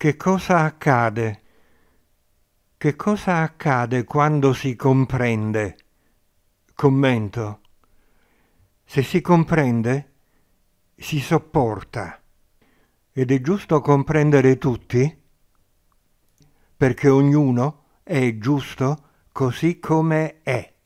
Che cosa accade? Che cosa accade quando si comprende? Commento. Se si comprende, si sopporta. Ed è giusto comprendere tutti? Perché ognuno è giusto così come è.